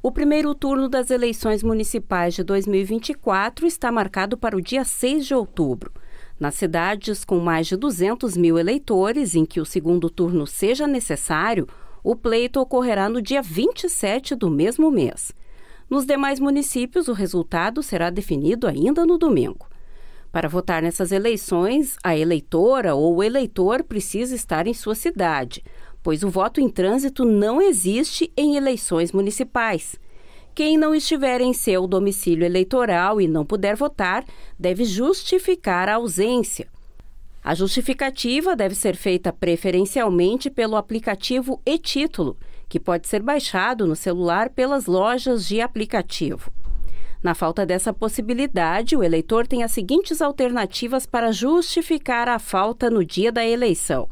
O primeiro turno das eleições municipais de 2024 está marcado para o dia 6 de outubro. Nas cidades com mais de 200 mil eleitores, em que o segundo turno seja necessário, o pleito ocorrerá no dia 27 do mesmo mês. Nos demais municípios, o resultado será definido ainda no domingo. Para votar nessas eleições, a eleitora ou o eleitor precisa estar em sua cidade pois o voto em trânsito não existe em eleições municipais. Quem não estiver em seu domicílio eleitoral e não puder votar deve justificar a ausência. A justificativa deve ser feita preferencialmente pelo aplicativo e-Título, que pode ser baixado no celular pelas lojas de aplicativo. Na falta dessa possibilidade, o eleitor tem as seguintes alternativas para justificar a falta no dia da eleição: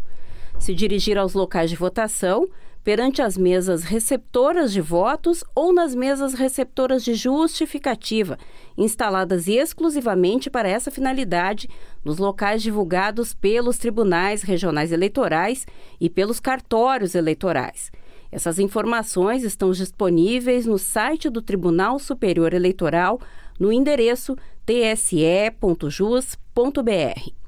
se dirigir aos locais de votação, perante as mesas receptoras de votos ou nas mesas receptoras de justificativa, instaladas exclusivamente para essa finalidade nos locais divulgados pelos tribunais regionais eleitorais e pelos cartórios eleitorais. Essas informações estão disponíveis no site do Tribunal Superior Eleitoral no endereço tse.jus.br.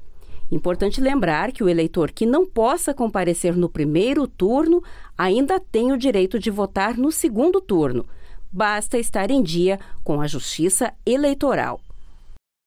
Importante lembrar que o eleitor que não possa comparecer no primeiro turno ainda tem o direito de votar no segundo turno. Basta estar em dia com a Justiça Eleitoral.